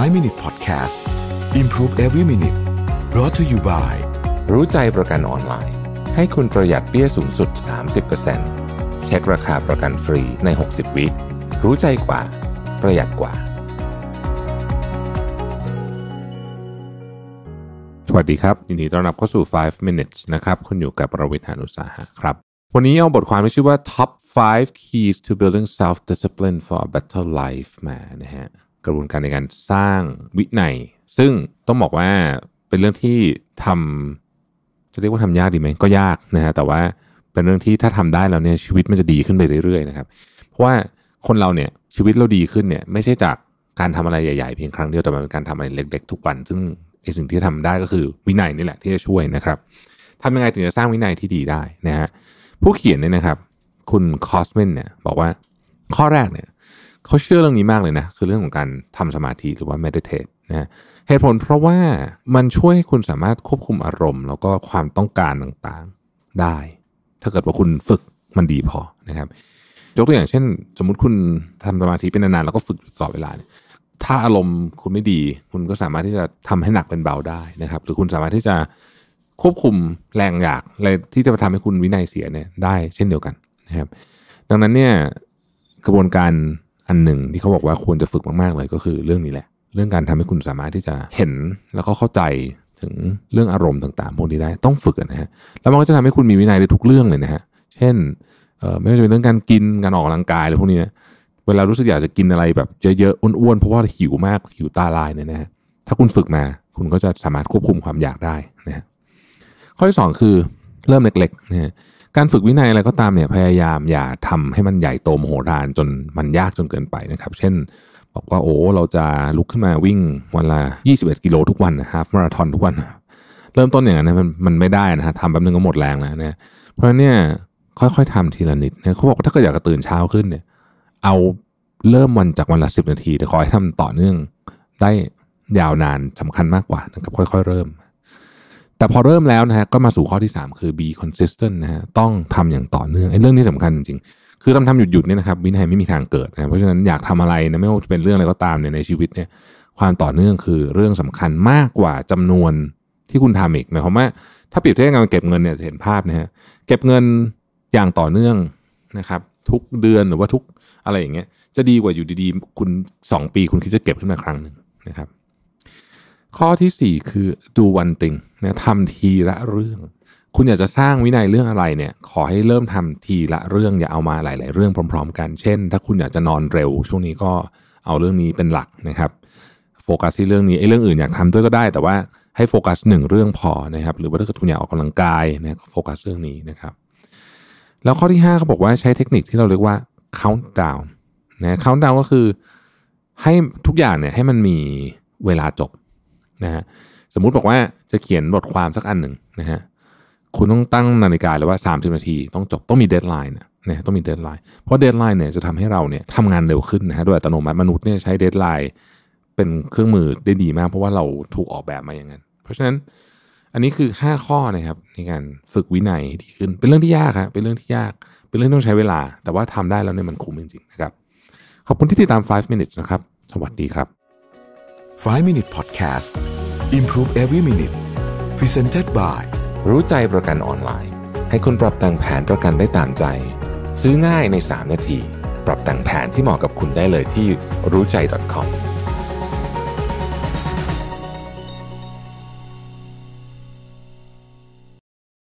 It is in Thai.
5 Minute Podcast Improve Every Minute brought to you by รู้ใจประกันออนไลน์ ให้คุณประหยัดเปี้ยสูงสุด 30%เช็คราคาประกันฟรีใน 60 วิรู้ใจกว่า ประหยัดกว่า สวัสดีครับ ยินดีต้อนรับเข้าสู่ 5 minutes นะครับ คุณอยู่กับประวิทยานุสาหะครับ วันนี้เอาบทความที่ชื่อว่า top 5 keys to building self discipline for a better life มานะฮะกระบวนการในการสร้างวินัย ซึ่งต้องบอกว่าเป็นเรื่องที่ทำ จะเรียกว่าทำยากดีไหมก็ยากนะฮะแต่ว่าเป็นเรื่องที่ถ้าทำได้แล้วเนี่ยชีวิตมันจะดีขึ้นไปเรื่อย ๆนะครับ เพราะว่าคนเราเนี่ยชีวิตเราดีขึ้นเนี่ยไม่ใช่จากการทำอะไรใหญ่ๆเพียงครั้งเดียวแต่มันเป็นการทำอะไรเล็กๆทุกวัน ซึ่งไอสิ่งที่ทำได้ก็คือวินัยนี่แหละที่จะช่วยนะครับทำยังไงถึงจะสร้างวินัยที่ดีได้นะฮะผู้เขียนเนี่ยนะครับ คุณคอสเมนเนี่ยบอกว่าข้อแรกเนี่ยเขาเชื่อเรื่องนี้มากเลยนะ คือเรื่องของการทำสมาธิหรือว่าเมดิเทตนะเหตุผลเพราะว่ามันช่วยให้คุณสามารถควบคุมอารมณ์ แล้วก็ความต้องการต่างๆ ได้ ถ้าเกิดว่าคุณฝึกมันดีพอนะครับยกตัวอย่างเช่น สมมุติคุณทำสมาธิเป็นนานๆแล้วก็ฝึกตลอดเวลาถ้าอารมณ์คุณไม่ดี คุณก็สามารถที่จะทำให้หนักเป็นเบาได้นะครับ หรือคุณสามารถที่จะควบคุมแรงอยากอะไรที่จะำทำให้คุณวินัยเสียเนี่ยได้เช่นเดียวกันนะครับ ดังนั้นเนี่ยกระบวนการอันหนึ่งที่เขาบอกว่าควรจะฝึกมากๆเลยก็คือเรื่องนี้แหละเรื่องการทำให้คุณสามารถที่จะเห็นแล้วก็เข้าใจถึงเรื่องอารมณ์ต่างๆพวกนี้ได้ต้องฝึกนะฮะแล้วมันก็จะทำให้คุณมีวินัยในทุกเรื่องเลยนะฮะเช่นไม่ว่าจะเป็นเรื่องการกินการออกกำลังกายอะไรพวกนี้นะเวลารู้สึกอยากจะกินอะไรแบบเยอะๆอ้วนๆเพราะว่าหิวมากหิวตาลายเนี่ยนะฮะถ้าคุณฝึกมา คุณก็จะสามารถควบคุมความอยากได้นะฮะข้อที่สองคือเริ่มเล็กๆนะการฝึกวินัยอะไรก็ตามเนี่ยพยายามอย่าทำให้มันใหญ่โตมโหฬารจนมันยากจนเกินไปนะครับ เช่น บอกว่าโอ้เราจะลุกขึ้นมาวิ่งวันละ 21 กิโลทุกวันนะฮาฟมาราทอนทุกวัน เริ่มต้นอย่างนั้นมันมันไม่ได้นะฮะทำแป๊บนึงก็หมดแรงแล้วนะเพราะเนี่ยค่อยๆทำทีละนิดนะเขาบอกว่าถ้าเกิดอยากะตื่นเช้าขึ้นเนี่ยเอาเริ่มวันจากวันละสิบนาทีแต่ขอให้ทำต่อเนื่องได้ยาวนานสำคัญมากกว่านะครับค่อยๆเริ่มแต่พอเริ่มแล้วนะฮะก็มาสู่ข้อที่ 3 คือ be consistent นะฮะต้องทำอย่างต่อเนื่องไอ้เรื่องนี้สำคัญจริงๆ คือทำทำหยุดหยุดเนี่ยนะครับวินัยไม่มีทางเกิดนะเพราะฉะนั้นอยากทำอะไรนะไม่ว่าจะเป็นเรื่องอะไรก็ตามเนี่ยในชีวิตเนี่ย ความต่อเนื่องคือเรื่องสำคัญมากกว่าจำนวนที่คุณทำอีกหมายความว่าถ้าเปรียบเทียบกับเก็บเงินเนี่ยเห็นภาพนะฮะเก็บเงินอย่างต่อเนื่องนะครับ ทุกเดือนหรือว่าทุกอะไรอย่างเงี้ย จะดีกว่าอยู่ดีๆคุณ 2 ปีคุณคิดจะเก็บขึ้นมาครั้งหนึ่งนะครับข้อที่ 4 คือ do one thing นะทำทีละเรื่อง คุณอยากจะสร้างวินัยเรื่องอะไรเนี่ยขอให้เริ่มทำทีละเรื่องอย่าเอามาหลาย ๆ เรื่องพร้อม ๆกันเช่น ถ้าคุณอยากจะนอนเร็ว ช่วงนี้ก็เอาเรื่องนี้เป็นหลักนะครับโฟกัสที่เรื่องนี้ไอ้เรื่องอื่นอยากทำด้วยก็ได้แต่ว่าให้โฟกัสหนึ่งเรื่องพอนะครับ หรือว่าถ้าคุณอยากออกกำลังกายนะก็โฟกัสเรื่องนี้นะครับแล้วข้อที่5้าเขาบอกว่าใช้เทคนิคที่เราเรียกว่า count down นะ count down ก็คือให้ทุกอย่างเนี่ยให้มันมีเวลาจบนะฮะสมมุติบอกว่าจะเขียนบทความสักอันหนึ่งนะฮะคุณต้องตั้งนาฬิกาเลยว่า 30 นาทีต้องจบต้องมีเดทไลน์นะต้องมีเดทไลน์เพราะเดทไลน์เนี่ยจะทำให้เราเนี่ยทำงานเร็วขึ้นนะฮะโดยอัตโนมัติ มนุษย์เนี่ยใช้เดทไลน์เป็นเครื่องมือได้ดีมาก เพราะว่าเราถูกออกแบบมาอย่างนั้น เพราะฉะนั้นอันนี้คือ 5 ข้อนะครับในการฝึกวินัยให้ดีขึ้น เป็นเรื่องที่ยากครับเป็นเรื่องที่ยาก เป็นเรื่องต้องใช้เวลา แต่ว่าทำได้แล้วเนี่ยมันคุ้มจริงๆนะครับขอบคุณที่ติดตาม 5 minutes นะครับสวัสดีครับ 5 minute podcast Improve every minute Presented by รู้ใจประกันออนไลน์ ให้คุณปรับแต่งแผนประกันได้ตามใจ ซื้อง่ายใน 3 นาทีปรับแต่งแผนที่เหมาะกับคุณได้เลยที่รู้ใจ .com